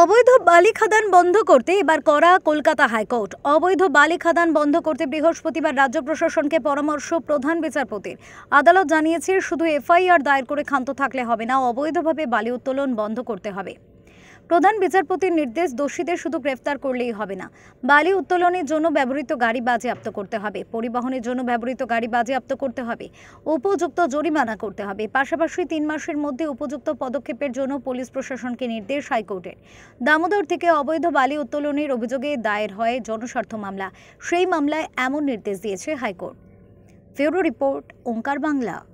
অবৈধ বালি খাদান বন্ধ করতে এবার করা কলকাতা হাইকোর্ট অবৈধ বালি খাদান বন্ধ করতে বৃহস্পতিবার রাজ্য প্রশাসনকে পরামর্শ প্রধান বিচারপতির আদালত জানিয়েছে শুধু এফআইআর দায়ের করে ক্ষান্ত থাকলে হবে না অবৈধভাবে বালি উত্তোলন বন্ধ করতে হবে প্রধান বিচারপতির নির্দেশ দোষীদের শুধু গ্রেফতার করলেই হবে না বালি উত্তোলনের জন্য ব্যবহৃত গাড়ি বাজেয়াপ্ত করতে হবে পরিবহনের জন্য ব্যবহৃত গাড়ি বাজেয়াপ্ত করতে হবে উপযুক্ত জরিমানা করতে হবে পাশাপাশি তিন মাসের মধ্যে উপযুক্ত পদক্ষেপের জন্য পুলিশ প্রশাসনকে নির্দেশ হাইকোর্টের দামোদর থেকে অবৈধ বালি উত্তোলনের অভিযোগে দায়ের হয় জনস্বার্থ মামলা সেই মামলায় এমন নির্দেশ দিয়েছে হাইকোর্ট ফেরো রিপোর্ট ওঙ্কার বাংলা